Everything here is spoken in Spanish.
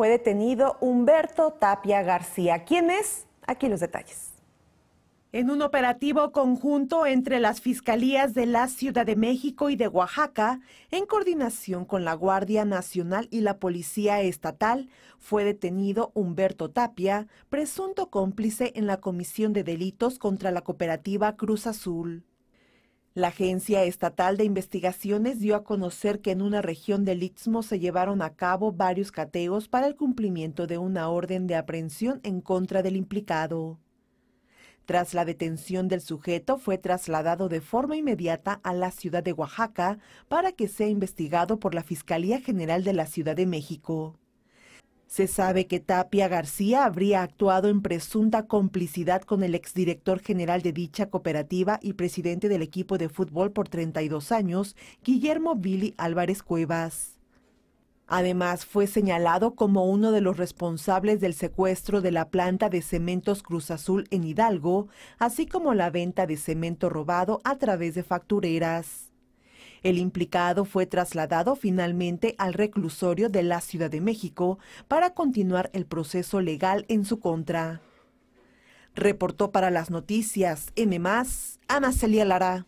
fue detenido Humberto Tapia García. ¿Quién es? Aquí los detalles. En un operativo conjunto entre las fiscalías de la Ciudad de México y de Oaxaca, en coordinación con la Guardia Nacional y la Policía Estatal, fue detenido Humberto Tapia, presunto cómplice en la comisión de delitos contra la cooperativa Cruz Azul. La Agencia Estatal de Investigaciones dio a conocer que en una región del Istmo se llevaron a cabo varios cateos para el cumplimiento de una orden de aprehensión en contra del implicado. Tras la detención del sujeto, fue trasladado de forma inmediata a la ciudad de Oaxaca para que sea investigado por la Fiscalía General de la Ciudad de México. Se sabe que Tapia García habría actuado en presunta complicidad con el exdirector general de dicha cooperativa y presidente del equipo de fútbol por 32 años, Guillermo Billy Álvarez Cuevas. Además, fue señalado como uno de los responsables del secuestro de la planta de cementos Cruz Azul en Hidalgo, así como la venta de cemento robado a través de factureras. El implicado fue trasladado finalmente al reclusorio de la Ciudad de México para continuar el proceso legal en su contra. Reportó para las noticias M. Ana Celia Lara.